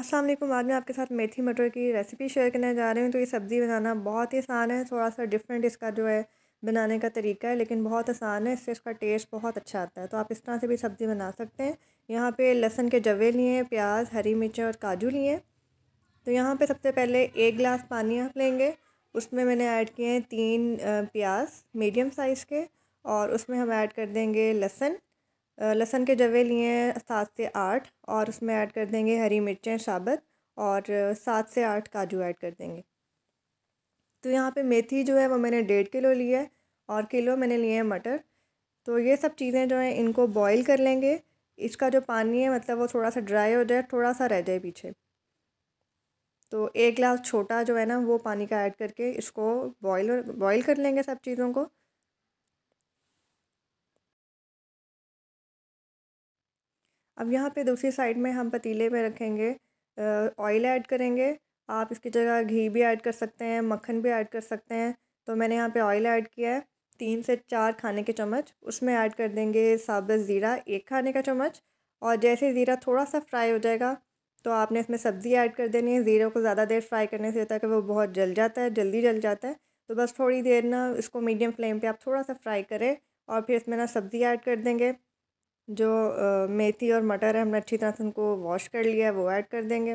अस्सलाम वालेकुम आज मैं आपके साथ मेथी मटर की रेसिपी शेयर करने जा रही हूँ तो ये सब्ज़ी बनाना बहुत ही आसान है थोड़ा सा डिफरेंट इसका जो है बनाने का तरीका है लेकिन बहुत आसान है इससे इसका टेस्ट बहुत अच्छा आता है तो आप इस तरह से भी सब्ज़ी बना सकते हैं यहाँ पे लहसन के जवे लिए हैं प्याज हरी मिर्च और काजू लिए तो यहाँ पर सबसे पहले एक गिलास पानी आप लेंगे उसमें मैंने ऐड किए हैं तीन प्याज मीडियम साइज़ के और उसमें हम ऐड कर देंगे लहसन लहसन के जवे लिए हैं सात से आठ और उसमें ऐड कर देंगे हरी मिर्चें शाबत और सात से आठ काजू ऐड कर देंगे तो यहाँ पे मेथी जो है वो मैंने डेढ़ किलो लिया है और किलो मैंने लिए हैं मटर तो ये सब चीज़ें जो हैं इनको बॉईल कर लेंगे इसका जो पानी है मतलब वो थोड़ा सा ड्राई हो जाए थोड़ा सा रह जाए पीछे तो एक गिलास छोटा जो है ना वो पानी का ऐड करके इसको बॉयल बॉयल कर लेंगे सब चीज़ों को अब यहाँ पे दूसरी साइड में हम पतीले में रखेंगे ऑयल ऐड करेंगे आप इसकी जगह घी भी ऐड कर सकते हैं मक्खन भी ऐड कर सकते हैं तो मैंने यहाँ पे ऑयल ऐड किया है तीन से चार खाने के चम्मच उसमें ऐड कर देंगे साबुत ज़ीरा एक खाने का चम्मच और जैसे ज़ीरा थोड़ा सा फ्राई हो जाएगा तो आपने इसमें सब्ज़ी ऐड कर देनी है ज़ीरे को ज़्यादा देर फ्राई करने से ताकि वो बहुत जल जाता है जल्दी जल जाता है तो बस थोड़ी देर ना इसको मीडियम फ्लेम पे आप थोड़ा सा फ्राई करें और फिर इसमें ना सब्ज़ी ऐड कर देंगे जो मेथी और मटर है हमने अच्छी तरह से उनको वॉश कर लिया है वो ऐड कर देंगे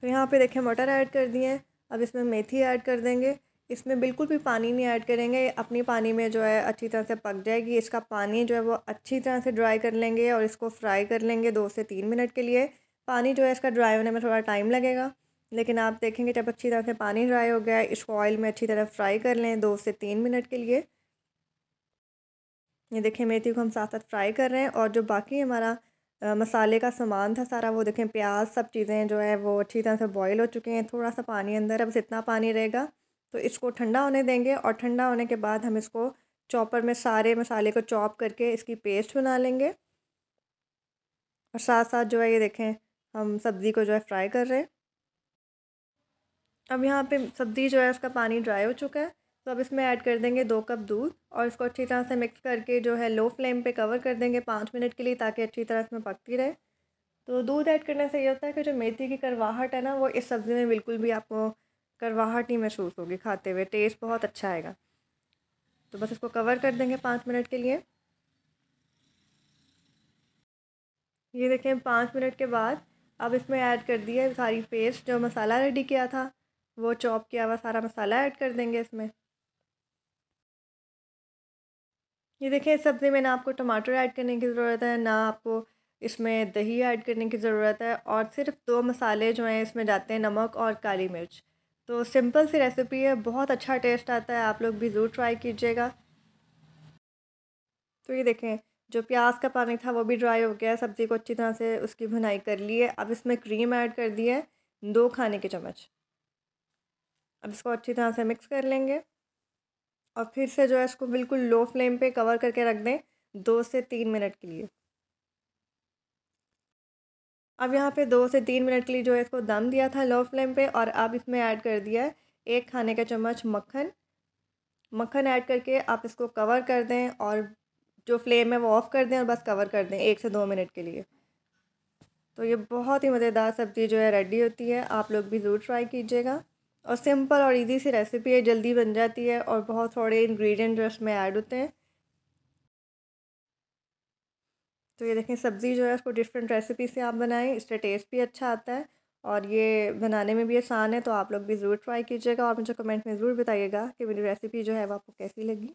तो यहाँ पे देखें मटर ऐड कर दिए अब इसमें मेथी ऐड कर देंगे इसमें बिल्कुल भी पानी नहीं ऐड करेंगे अपनी पानी में जो है अच्छी तरह से पक जाएगी इसका पानी जो है वो अच्छी तरह से ड्राई कर लेंगे और इसको फ्राई कर लेंगे दो से तीन मिनट के लिए पानी जो है इसका ड्राई होने में थोड़ा टाइम लगेगा लेकिन आप देखेंगे जब अच्छी तरह से पानी ड्राई हो गया है इसको ऑयल में अच्छी तरह फ्राई कर लें दो से तीन मिनट के लिए ये देखें मेथी को हम साथ साथ फ्राई कर रहे हैं और जो बाकी हमारा मसाले का सामान था सारा वो देखें प्याज सब चीज़ें जो है वो अच्छी तरह से बॉयल हो चुके हैं थोड़ा सा पानी अंदर है बस इतना पानी रहेगा तो इसको ठंडा होने देंगे और ठंडा होने के बाद हम इसको चॉपर में सारे मसाले को चॉप करके इसकी पेस्ट बना लेंगे और साथ साथ जो है ये देखें हम सब्ज़ी को जो है फ्राई कर रहे हैं अब यहाँ पर सब्ज़ी जो है उसका पानी ड्राई हो चुका है तो अब इसमें ऐड कर देंगे दो कप दूध और इसको अच्छी तरह से मिक्स करके जो है लो फ्लेम पे कवर कर देंगे पाँच मिनट के लिए ताकि अच्छी तरह इसमें पकती रहे तो दूध ऐड करने से ये होता है कि जो मेथी की करवाहट है ना वो इस सब्ज़ी में बिल्कुल भी आपको करवाहट नहीं महसूस होगी खाते हुए टेस्ट बहुत अच्छा आएगा तो बस इसको कवर कर देंगे पाँच मिनट के लिए ये देखें पाँच मिनट के बाद अब इसमें ऐड कर दिया सारी पेस्ट जो मसाला रेडी किया था वो चॉप किया हुआ सारा मसाला ऐड कर देंगे इसमें ये देखें सब्ज़ी में ना आपको टमाटर ऐड करने की ज़रूरत है ना आपको इसमें दही ऐड करने की ज़रूरत है और सिर्फ दो मसाले जो हैं इसमें जाते हैं नमक और काली मिर्च तो सिंपल सी रेसिपी है बहुत अच्छा टेस्ट आता है आप लोग भी ज़रूर ट्राई कीजिएगा तो ये देखें जो प्याज का पानी था वो भी ड्राई हो गया है सब्ज़ी को अच्छी तरह से उसकी भुनाई कर ली है अब इसमें क्रीम ऐड कर दी है दो खाने के चम्मच अब इसको अच्छी तरह से मिक्स कर लेंगे और फिर से जो है इसको बिल्कुल लो फ्लेम पे कवर करके रख दें दो से तीन मिनट के लिए अब यहाँ पे दो से तीन मिनट के लिए जो है इसको दम दिया था लो फ्लेम पे और अब इसमें ऐड कर दिया है एक खाने का चम्मच मक्खन मक्खन ऐड करके आप इसको कवर कर दें और जो फ्लेम है वो ऑफ़ कर दें और बस कवर कर दें एक से दो मिनट के लिए तो ये बहुत ही मज़ेदार सब्ज़ी जो है रेडी होती है आप लोग भी ज़रूर ट्राई कीजिएगा और सिंपल और इजी सी रेसिपी है जल्दी बन जाती है और बहुत थोड़े इंग्रेडिएंट जो इसमें ऐड होते हैं तो ये देखें सब्ज़ी जो है उसको डिफरेंट रेसिपी से आप बनाएं इससे टेस्ट भी अच्छा आता है और ये बनाने में भी आसान है तो आप लोग भी ज़रूर ट्राई कीजिएगा और मुझे कमेंट में ज़रूर बताइएगा कि मेरी रेसिपी जो है वो आपको कैसी लगी